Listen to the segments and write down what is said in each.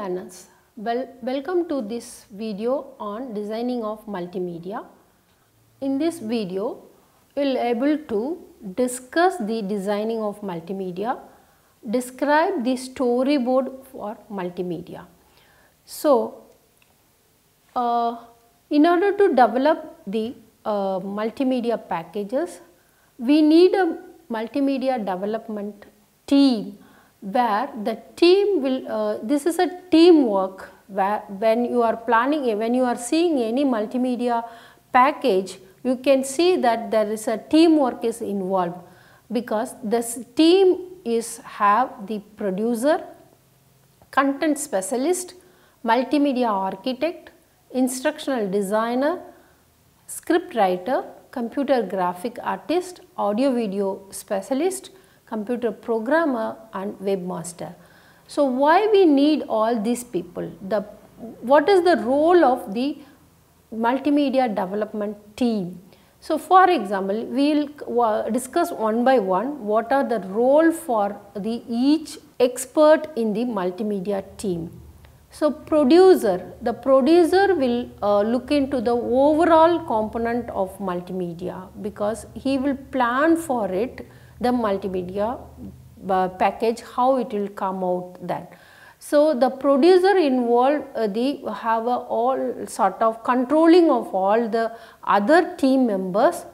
channels. Well, welcome to this video on designing of multimedia. In this video, we will able to discuss the designing of multimedia, describe the storyboard for multimedia. So, uh, in order to develop the uh, multimedia packages, we need a multimedia development team where the team will, uh, this is a teamwork where when you are planning, when you are seeing any multimedia package, you can see that there is a teamwork is involved because this team is have the producer, content specialist, multimedia architect, instructional designer, script writer, computer graphic artist, audio video specialist, computer programmer and webmaster. So, why we need all these people? The, what is the role of the multimedia development team? So, for example, we will discuss one by one what are the role for the each expert in the multimedia team. So, producer, the producer will uh, look into the overall component of multimedia because he will plan for it the multimedia uh, package, how it will come out then. So, the producer involved uh, the have a all sort of controlling of all the other team members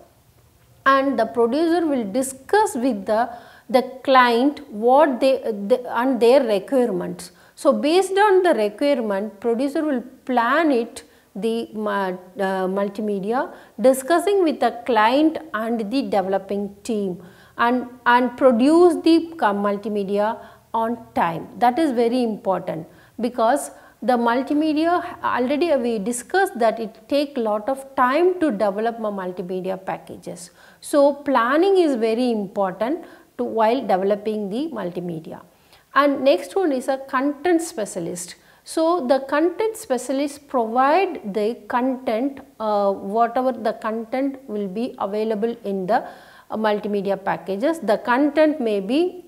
and the producer will discuss with the, the client what they, uh, the, and their requirements. So, based on the requirement producer will plan it the uh, multimedia discussing with the client and the developing team and, and produce the multimedia on time. That is very important because the multimedia already we discussed that it take lot of time to develop multimedia packages. So planning is very important to while developing the multimedia. And next one is a content specialist. So the content specialist provide the content, uh, whatever the content will be available in the multimedia packages. The content may be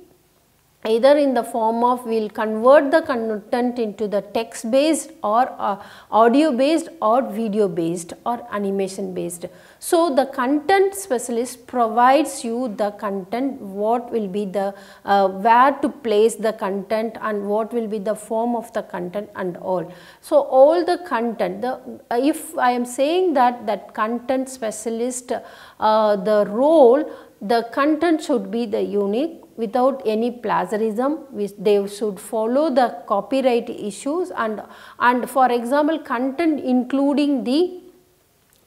either in the form of we will convert the content into the text based or uh, audio based or video based or animation based. So, the content specialist provides you the content what will be the uh, where to place the content and what will be the form of the content and all. So, all the content the if I am saying that that content specialist uh, the role the content should be the unique without any plagiarism which they should follow the copyright issues and and for example content including the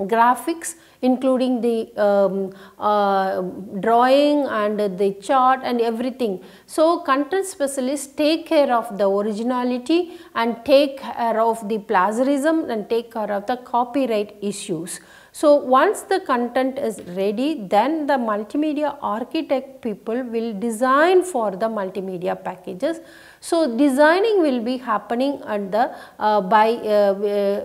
graphics including the um, uh, drawing and the chart and everything. So, content specialists take care of the originality and take care of the plagiarism and take care of the copyright issues. So, once the content is ready then the multimedia architect people will design for the multimedia packages. So, designing will be happening at the uh, by uh, uh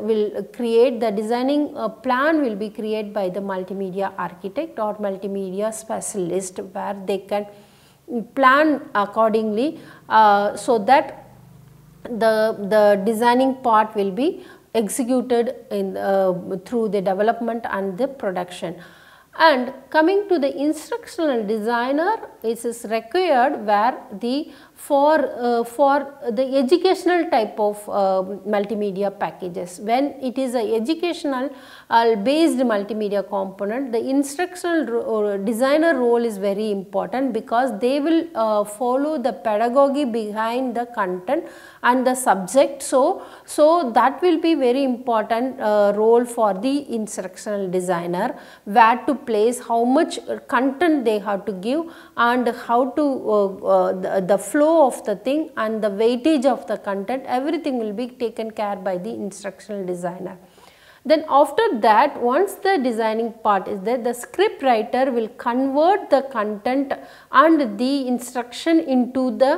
will create the designing uh, plan will be created by the multimedia architect or multimedia specialist where they can plan accordingly uh, so that the, the designing part will be executed in, uh, through the development and the production. And coming to the instructional designer, it is required where the for, uh, for the educational type of uh, multimedia packages. When it is a educational uh, based multimedia component, the instructional ro uh, designer role is very important because they will uh, follow the pedagogy behind the content and the subject. So, so that will be very important uh, role for the instructional designer where to place how much content they have to give and how to the, the flow flow of the thing and the weightage of the content everything will be taken care by the instructional designer. Then after that once the designing part is there the script writer will convert the content and the instruction into the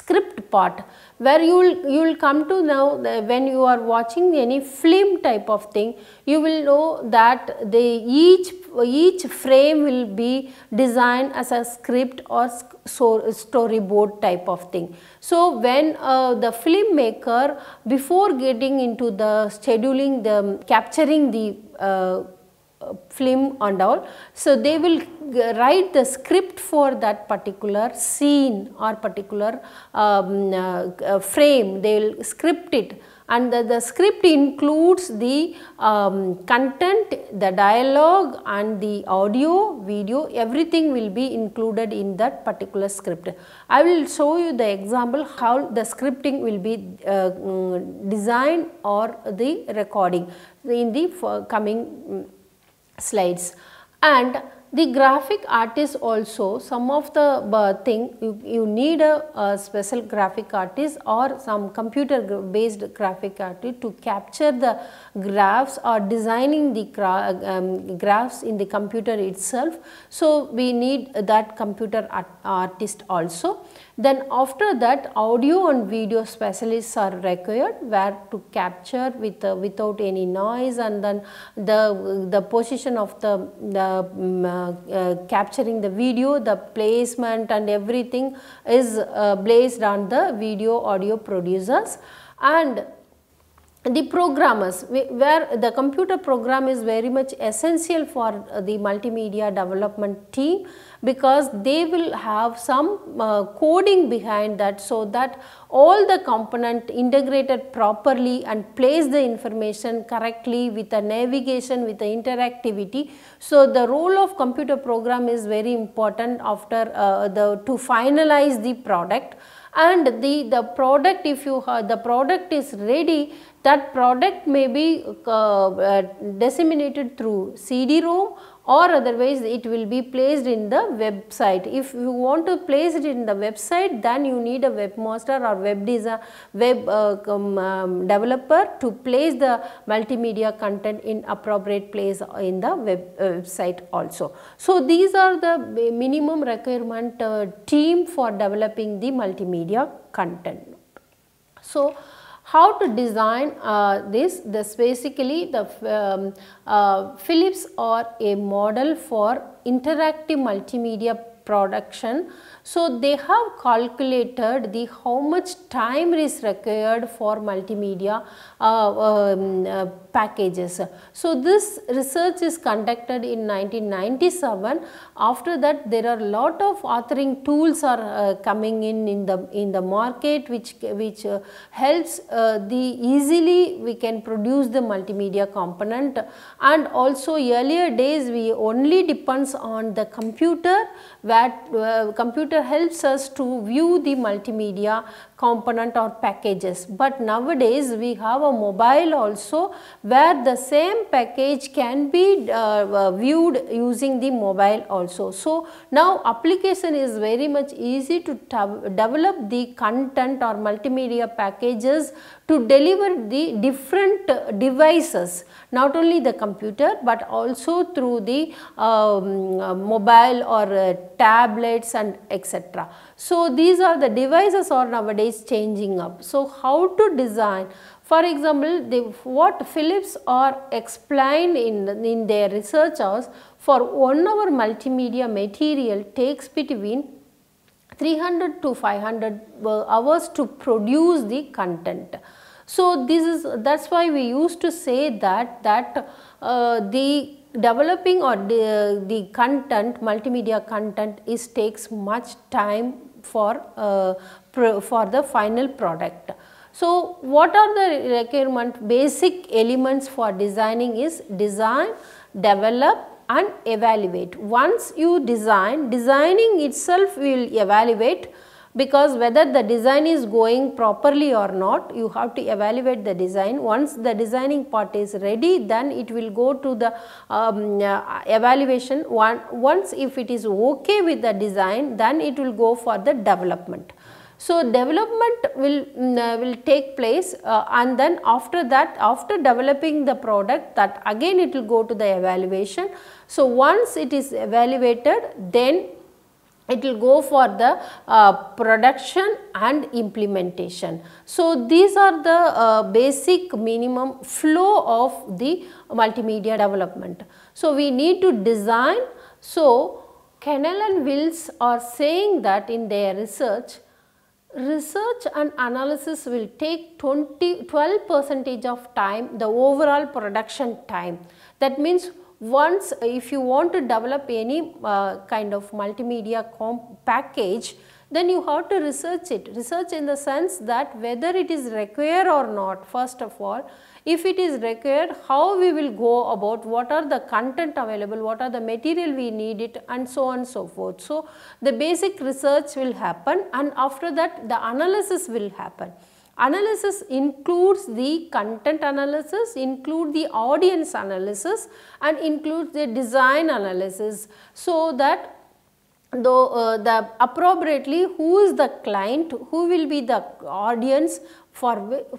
script part where you will you will come to now when you are watching any film type of thing you will know that the each each frame will be designed as a script or story storyboard type of thing so when uh, the filmmaker before getting into the scheduling the capturing the uh, film and all. So, they will write the script for that particular scene or particular um, uh, uh, frame, they will script it and the, the script includes the um, content, the dialogue and the audio, video, everything will be included in that particular script. I will show you the example how the scripting will be uh, mm, designed or the recording in the coming mm, slides and the graphic artist also some of the uh, thing you, you need a, a, special graphic artist or some computer based graphic artist to capture the graphs or designing the um, graphs in the computer itself. So, we need that computer art artist also. Then after that audio and video specialists are required where to capture with uh, without any noise and then the, the position of the, the um, uh, uh capturing the video, the placement and everything is uh, placed on the video audio producers and the programmers where the computer program is very much essential for the multimedia development team because they will have some uh, coding behind that so that all the component integrated properly and place the information correctly with the navigation with the interactivity. So, the role of computer program is very important after uh, the to finalize the product and the the product if you have the product is ready that product may be uh, uh, disseminated through CD-ROM or otherwise it will be placed in the website. If you want to place it in the website then you need a webmaster or web design, web uh, um, um, developer to place the multimedia content in appropriate place in the web, uh, website also. So these are the minimum requirement uh, team for developing the multimedia content. So how to design uh, this? This basically the um, uh, Philips are a model for interactive multimedia production. So they have calculated the how much time is required for multimedia uh, um, uh, packages. So this research is conducted in 1997. After that there are lot of authoring tools are uh, coming in in the in the market which which uh, helps uh, the easily we can produce the multimedia component and also earlier days we only depends on the computer where uh, computer helps us to view the multimedia component or packages but nowadays we have a mobile also where the same package can be uh, uh, viewed using the mobile also. So, now application is very much easy to develop the content or multimedia packages to deliver the different devices not only the computer but also through the um, uh, mobile or uh, tablets and etc. So, these are the devices are nowadays changing up. So, how to design for example, what Philips or explained in, in their research was for 1 hour multimedia material takes between 300 to 500 hours to produce the content. So, this is that is why we used to say that that uh, the developing or the, the content multimedia content is takes much time for uh, for the final product. So, what are the requirement basic elements for designing is design, develop and evaluate. Once you design, designing itself will evaluate because whether the design is going properly or not, you have to evaluate the design. Once the designing part is ready, then it will go to the um, uh, evaluation. One, once if it is okay with the design, then it will go for the development. So, development will, mm, uh, will take place uh, and then after that after developing the product that again it will go to the evaluation. So, once it is evaluated then it will go for the uh, production and implementation. So, these are the uh, basic minimum flow of the multimedia development. So, we need to design. So, Kennel and Wills are saying that in their research research and analysis will take 20, 12 percentage of time, the overall production time. That means once if you want to develop any uh, kind of multimedia package, then you have to research it. Research in the sense that whether it is required or not, first of all, if it is required, how we will go about what are the content available, what are the material we need it and so on and so forth. So, the basic research will happen and after that the analysis will happen. Analysis includes the content analysis, include the audience analysis and includes the design analysis so that though the appropriately who is the client, who will be the audience, for,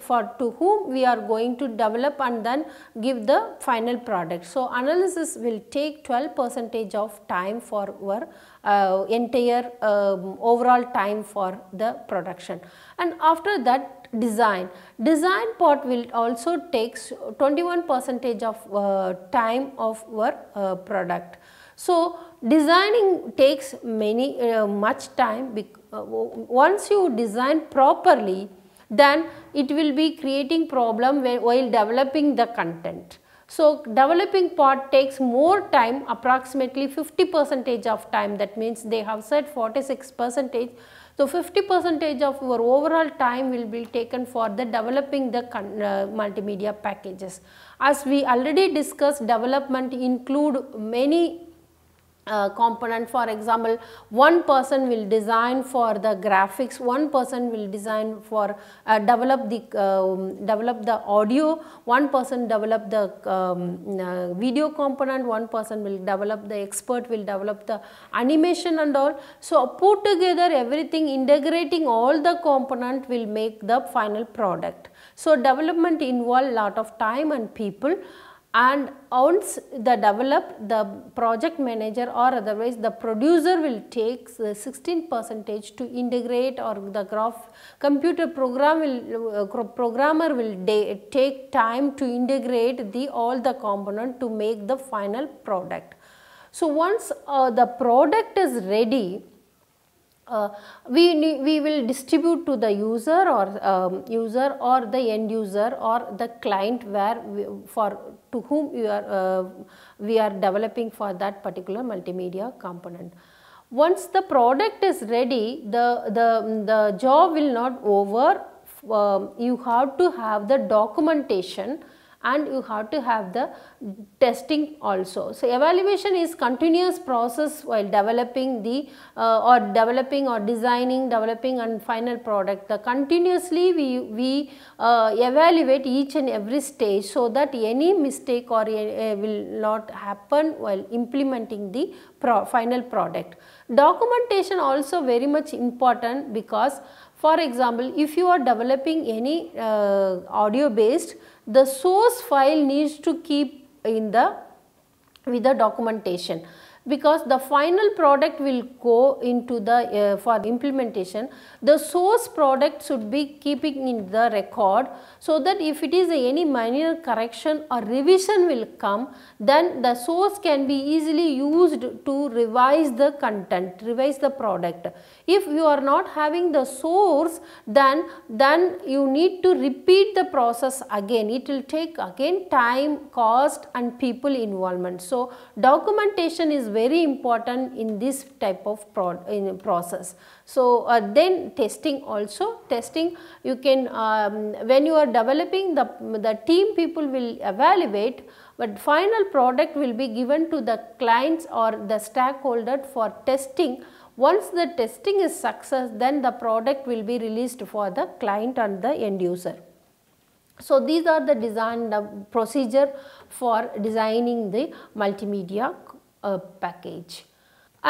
for to whom we are going to develop and then give the final product. So, analysis will take 12 percentage of time for our uh, entire um, overall time for the production and after that design. Design part will also takes 21 percentage of uh, time of our uh, product. So, designing takes many uh, much time uh, once you design properly then it will be creating problem while developing the content. So developing part takes more time approximately 50 percentage of time that means they have said 46 percentage. So 50 percentage of your overall time will be taken for the developing the uh, multimedia packages. As we already discussed development include many uh, component for example one person will design for the graphics one person will design for uh, develop the um, develop the audio one person develop the um, uh, video component one person will develop the expert will develop the animation and all so put together everything integrating all the component will make the final product so development involve lot of time and people and once the develop the project manager or otherwise the producer will take uh, 16 percentage to integrate or the graph computer program will uh, programmer will take time to integrate the all the component to make the final product. So, once uh, the product is ready uh, we, we will distribute to the user or um, user or the end user or the client where we, for to whom we are, uh, we are developing for that particular multimedia component. Once the product is ready, the, the, the job will not over, um, you have to have the documentation and you have to have the testing also. So, evaluation is continuous process while developing the uh, or developing or designing, developing and final product. The continuously we, we uh, evaluate each and every stage so that any mistake or will not happen while implementing the pro final product. Documentation also very much important because for example, if you are developing any uh, audio based the source file needs to keep in the with the documentation because the final product will go into the uh, for implementation the source product should be keeping in the record so that if it is any minor correction or revision will come then the source can be easily used to revise the content revise the product if you are not having the source then then you need to repeat the process again it will take again time cost and people involvement so documentation is very important in this type of pro in process. So, uh, then testing also testing you can um, when you are developing the, the team people will evaluate but final product will be given to the clients or the stakeholder for testing. Once the testing is success then the product will be released for the client and the end user. So, these are the design the procedure for designing the multimedia a package.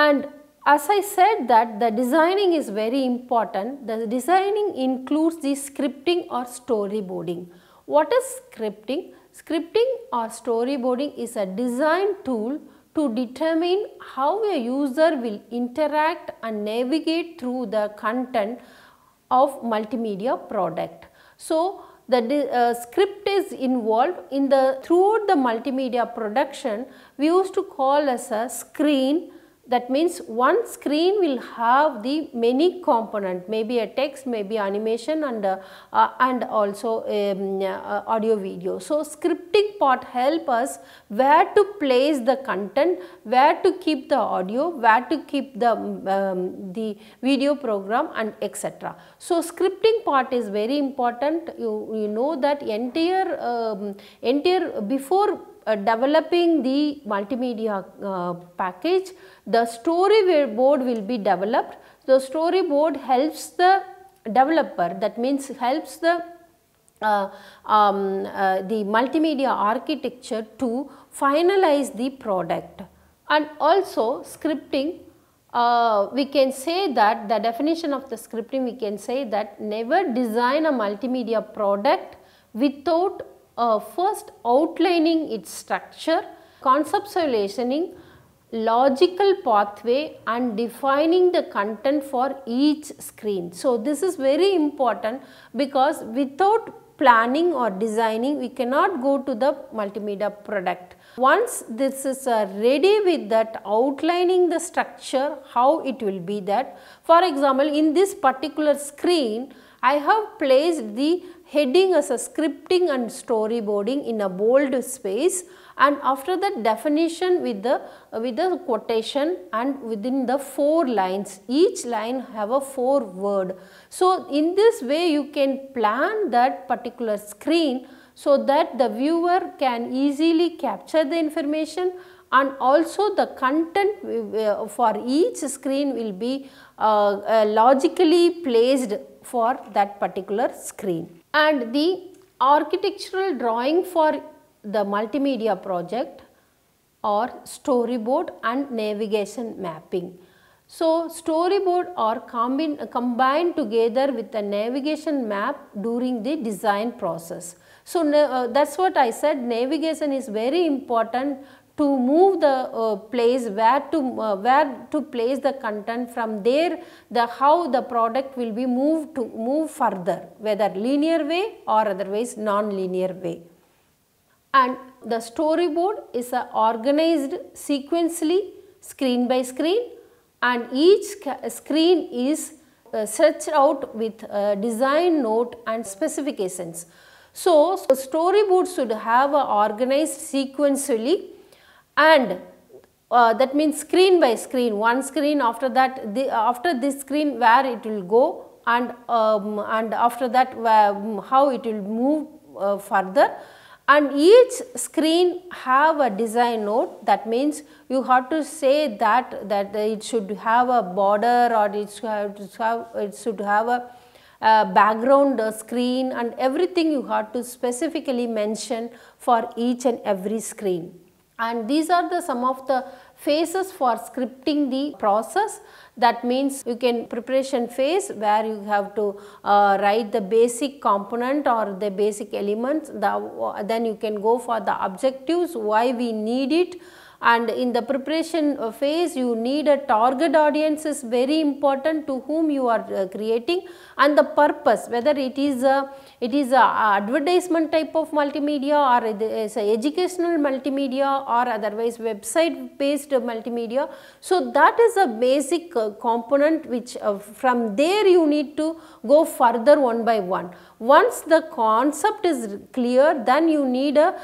And as I said that the designing is very important, the designing includes the scripting or storyboarding. What is scripting? Scripting or storyboarding is a design tool to determine how a user will interact and navigate through the content of multimedia product. So, the uh, script is involved in the throughout the multimedia production we used to call as a screen that means one screen will have the many component, maybe a text, maybe animation and, uh, uh, and also um, uh, audio video. So, scripting part help us where to place the content, where to keep the audio, where to keep the, um, um the video program and etc. So, scripting part is very important. You, you know that entire, um, entire before uh, developing the multimedia uh, package, the storyboard will be developed. The storyboard helps the developer that means helps the uh, um, uh, the multimedia architecture to finalize the product and also scripting uh, we can say that the definition of the scripting we can say that never design a multimedia product without uh, first outlining its structure, conceptualizing logical pathway and defining the content for each screen. So, this is very important because without planning or designing we cannot go to the multimedia product. Once this is uh, ready with that outlining the structure how it will be that. For example, in this particular screen I have placed the heading as a scripting and storyboarding in a bold space and after that definition with the with the quotation and within the four lines each line have a four word so in this way you can plan that particular screen so that the viewer can easily capture the information and also the content for each screen will be uh, uh, logically placed for that particular screen and the architectural drawing for the multimedia project or storyboard and navigation mapping. So, storyboard are combined together with the navigation map during the design process. So, uh, that is what I said navigation is very important to move the uh, place where to uh, where to place the content from there the how the product will be moved to move further whether linear way or otherwise non-linear way and the storyboard is a organized sequentially screen by screen and each screen is uh, searched out with uh, design note and specifications so, so storyboard should have organized sequentially and uh, that means screen by screen one screen after that the, after this screen where it will go and um, and after that um, how it will move uh, further and each screen have a design node that means you have to say that that it should have a border or it should have, it should have a uh, background uh, screen and everything you have to specifically mention for each and every screen and these are the some of the phases for scripting the process that means you can preparation phase where you have to uh, write the basic component or the basic elements the, then you can go for the objectives why we need it and in the preparation uh, phase you need a target audience is very important to whom you are uh, creating and the purpose whether it is a, it is a advertisement type of multimedia or it is a educational multimedia or otherwise website based multimedia. So, that is a basic uh, component which from there you need to go further one by one. Once the concept is clear, then you need a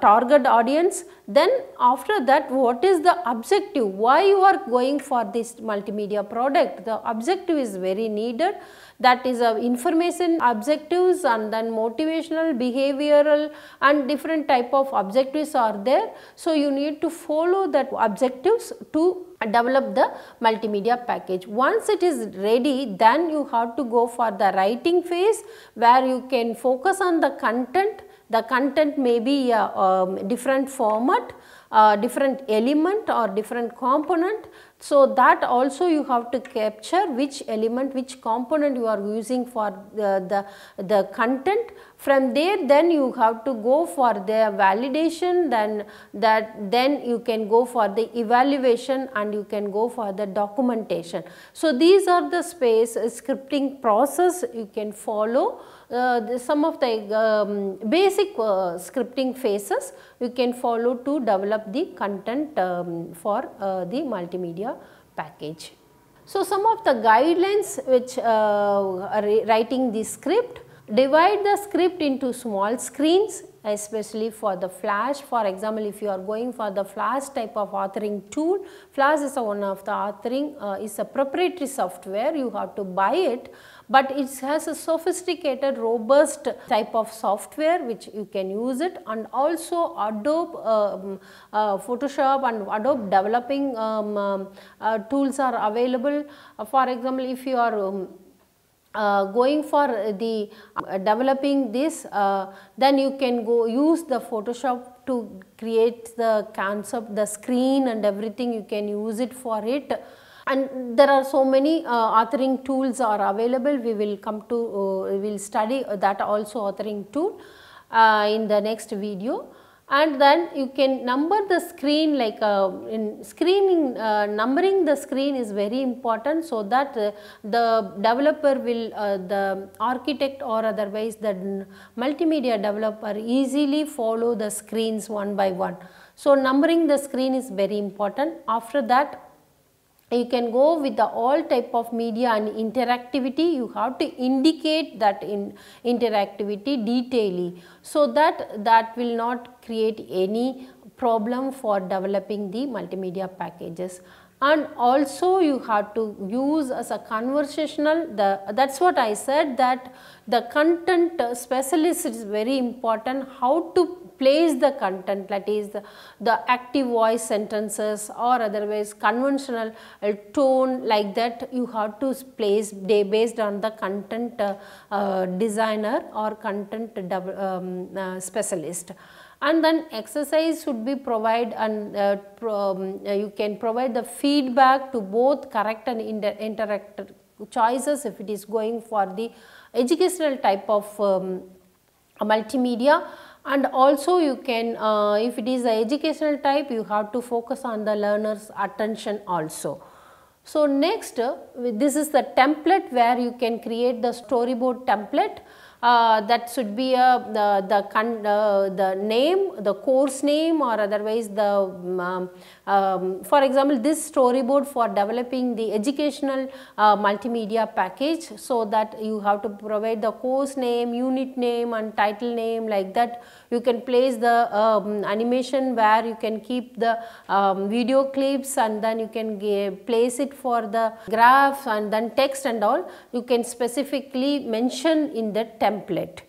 target audience. Then after that, what is the objective? Why you are going for this multimedia product? The objective is very needed. That is information objectives and then motivational, behavioral and different type of objectives are there. So, you need to follow that objectives to uh, develop the multimedia package. Once it is ready then you have to go for the writing phase where you can focus on the content. The content may be uh, um, different format, uh, different element or different component so, that also you have to capture which element, which component you are using for the, uh, the, the content. From there then you have to go for the validation then that then you can go for the evaluation and you can go for the documentation. So, these are the space uh, scripting process you can follow uh, some of the um, basic uh, scripting phases you can follow to develop the content um, for uh, the multimedia package. So, some of the guidelines which uh, writing the script divide the script into small screens especially for the flash. For example, if you are going for the flash type of authoring tool, flash is one of the authoring uh, is a proprietary software, you have to buy it, but it has a sophisticated robust type of software which you can use it and also Adobe um, uh, Photoshop and Adobe developing um, um uh, tools are available. Uh, for example, if you are um, uh, going for the uh, developing this uh, then you can go use the photoshop to create the concept the screen and everything you can use it for it and there are so many uh, authoring tools are available we will come to uh, we will study that also authoring tool in the next video and then you can number the screen like uh, in screening uh, numbering the screen is very important so that uh, the developer will uh, the architect or otherwise the multimedia developer easily follow the screens one by one. So, numbering the screen is very important after that you can go with the all type of media and interactivity you have to indicate that in interactivity detailly, so that that will not create any problem for developing the multimedia packages and also you have to use as a conversational the that's what i said that the content specialist is very important how to Place the content that is the, the active voice sentences or otherwise conventional uh, tone like that you have to place day based on the content uh, uh, designer or content um, uh, specialist and then exercise should be provide and uh, pro, um, uh, you can provide the feedback to both correct and incorrect choices if it is going for the educational type of um, multimedia and also you can uh, if it is the educational type you have to focus on the learner's attention also. So next uh, this is the template where you can create the storyboard template uh, that should be a, the, the, con, uh, the name, the course name or otherwise the, um, um, um, for example, this storyboard for developing the educational uh, multimedia package so that you have to provide the course name, unit name and title name like that. You can place the um, animation where you can keep the um, video clips and then you can place it for the graphs and then text and all. You can specifically mention in the template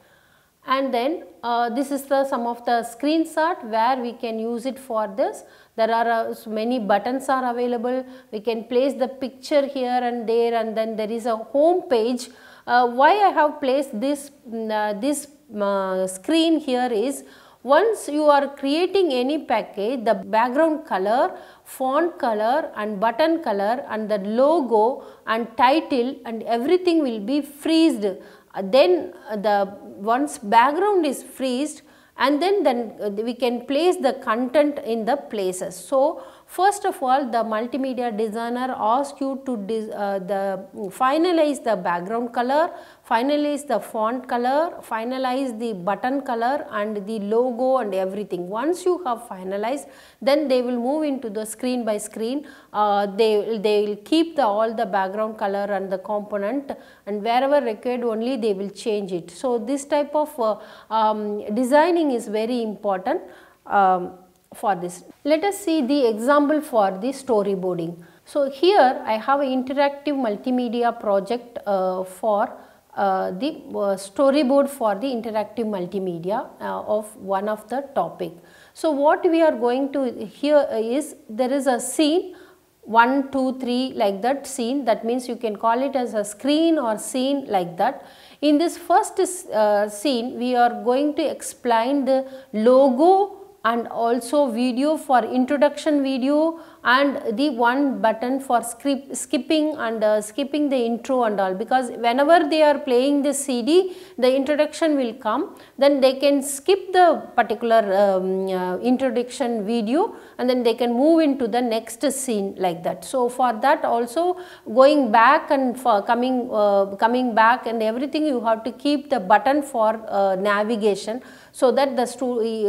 and then uh, this is the some of the screenshot where we can use it for this. There are uh, many buttons are available. We can place the picture here and there and then there is a home page. Uh, why I have placed this, mm, uh, this uh, screen here is once you are creating any package, the background color, font color and button color and the logo and title and everything will be freezed uh, then uh, the once background is freezed and then, then uh, we can place the content in the places. So, First of all, the multimedia designer asks you to uh, the, finalize the background color, finalize the font color, finalize the button color and the logo and everything. Once you have finalized, then they will move into the screen by screen. Uh, they, they will keep the, all the background color and the component and wherever required only they will change it. So, this type of uh, um, designing is very important. Um, for this. Let us see the example for the storyboarding. So here I have an interactive multimedia project uh, for uh, the uh, storyboard for the interactive multimedia uh, of one of the topic. So what we are going to here is there is a scene 1, 2, 3 like that scene that means you can call it as a screen or scene like that. In this first uh, scene we are going to explain the logo and also video for introduction video and the one button for skip, skipping and uh, skipping the intro and all because whenever they are playing the CD the introduction will come then they can skip the particular um, uh, introduction video and then they can move into the next scene like that. So, for that also going back and for coming, uh, coming back and everything you have to keep the button for uh, navigation so that the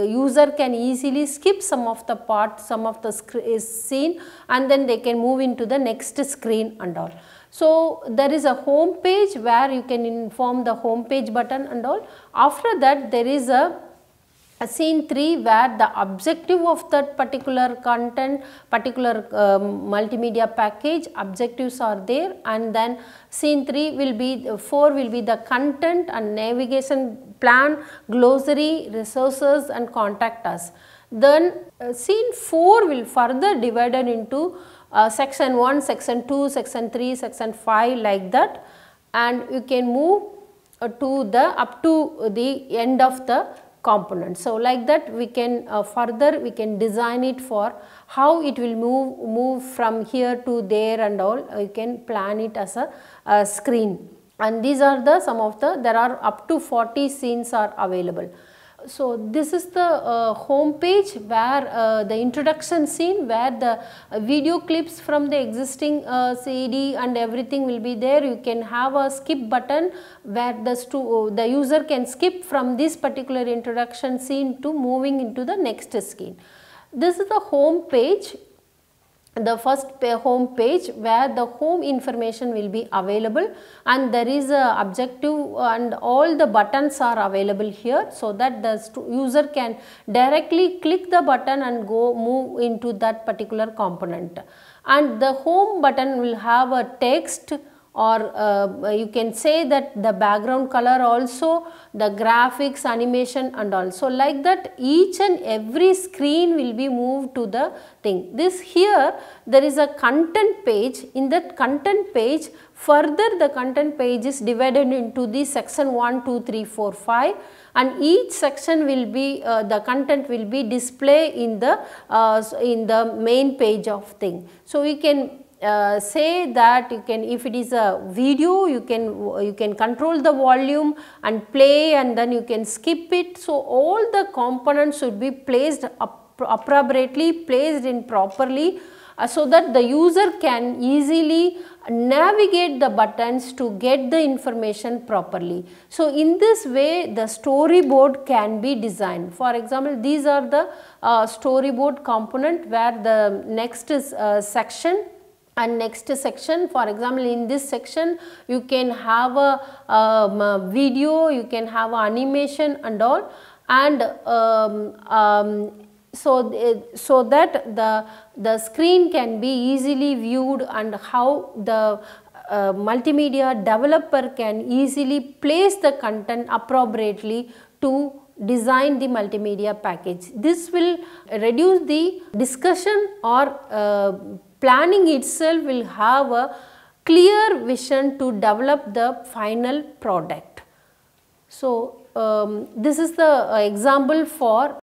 user can easily skip some of the part some of the uh, scene and then they can move into the next screen and all. So, there is a home page where you can inform the home page button and all. After that there is a scene 3 where the objective of that particular content, particular uh, multimedia package objectives are there and then scene 3 will be, 4 will be the content and navigation plan, glossary, resources and contact us. Then uh, scene 4 will further divided into uh, section 1, section 2, section 3, section 5 like that and you can move uh, to the up to the end of the component. So, like that we can uh, further we can design it for how it will move move from here to there and all you can plan it as a, a screen and these are the some of the there are up to 40 scenes are available so this is the uh, home page where uh, the introduction scene where the uh, video clips from the existing uh, CD and everything will be there. You can have a skip button where the, uh, the user can skip from this particular introduction scene to moving into the next scene. This is the home page the first home page where the home information will be available and there is a objective uh, and all the buttons are available here so that the user can directly click the button and go move into that particular component and the home button will have a text or uh, you can say that the background color also, the graphics, animation and all. So, like that each and every screen will be moved to the thing. This here there is a content page, in that content page further the content page is divided into the section 1, 2, 3, 4, 5 and each section will be uh, the content will be display in the uh, in the main page of thing. So, we can uh, say that you can if it is a video you can you can control the volume and play and then you can skip it. So, all the components should be placed appropriately placed in properly uh, so that the user can easily navigate the buttons to get the information properly. So, in this way the storyboard can be designed. For example, these are the uh, storyboard component where the next is uh, section and next section for example in this section you can have a, um, a video you can have animation and all and um, um, so th eh, so that the the screen can be easily viewed and how the uh, multimedia developer can easily place the content appropriately to design the multimedia package. This will reduce the discussion or uh, planning itself will have a clear vision to develop the final product. So, um, this is the uh, example for